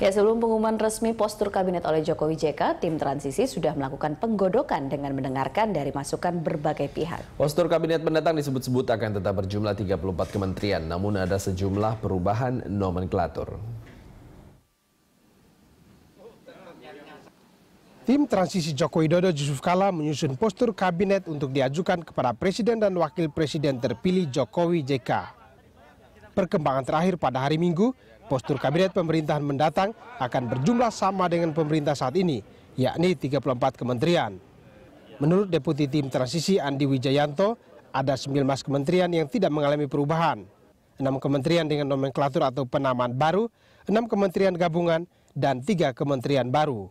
Ya, sebelum pengumuman resmi postur kabinet oleh Jokowi JK, tim transisi sudah melakukan penggodokan dengan mendengarkan dari masukan berbagai pihak. Postur kabinet mendatang disebut-sebut akan tetap berjumlah 34 kementerian, namun ada sejumlah perubahan nomenklatur. Tim transisi Joko Widodo Yusuf Kala menyusun postur kabinet untuk diajukan kepada Presiden dan Wakil Presiden terpilih Jokowi JK. Perkembangan terakhir pada hari Minggu, postur kabinet pemerintahan mendatang akan berjumlah sama dengan pemerintah saat ini, yakni 34 kementerian. Menurut Deputi Tim Transisi Andi Wijayanto, ada 19 kementerian yang tidak mengalami perubahan. 6 kementerian dengan nomenklatur atau penamaan baru, 6 kementerian gabungan, dan 3 kementerian baru.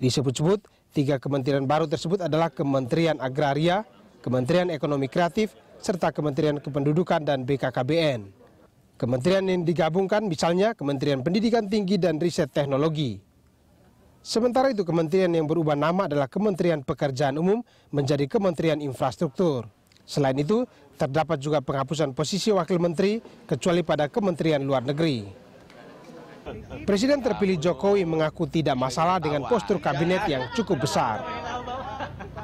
Disebut-sebut, tiga kementerian baru tersebut adalah Kementerian Agraria, Kementerian Ekonomi Kreatif, serta Kementerian Kependudukan dan BKKBN. Kementerian yang digabungkan misalnya Kementerian Pendidikan Tinggi dan Riset Teknologi. Sementara itu kementerian yang berubah nama adalah Kementerian Pekerjaan Umum menjadi Kementerian Infrastruktur. Selain itu, terdapat juga penghapusan posisi wakil menteri kecuali pada Kementerian Luar Negeri. Presiden terpilih Jokowi mengaku tidak masalah dengan postur kabinet yang cukup besar.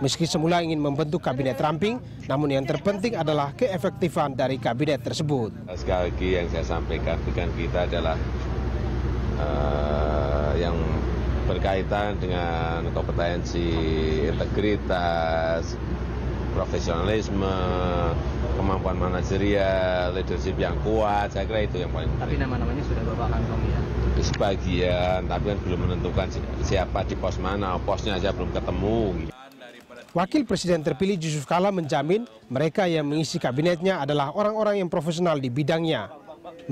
Meski semula ingin membentuk kabinet ramping, namun yang terpenting adalah keefektifan dari kabinet tersebut. Sekali lagi yang saya sampaikan, bukan kita adalah uh, yang berkaitan dengan kompetensi, integritas, profesionalisme, kemampuan manajerial, leadership yang kuat, saya kira itu yang paling penting. Tapi nama-namanya sudah Bapak kantong ya? Sebagian, tapi kan belum menentukan siapa di pos mana, posnya aja belum ketemu. Gitu. Wakil Presiden terpilih Yusuf Kala menjamin mereka yang mengisi kabinetnya adalah orang-orang yang profesional di bidangnya.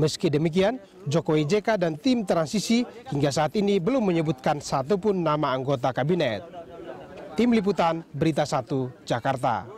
Meski demikian, Jokowi JK dan tim transisi hingga saat ini belum menyebutkan satupun nama anggota kabinet. Tim Liputan Berita 1 Jakarta.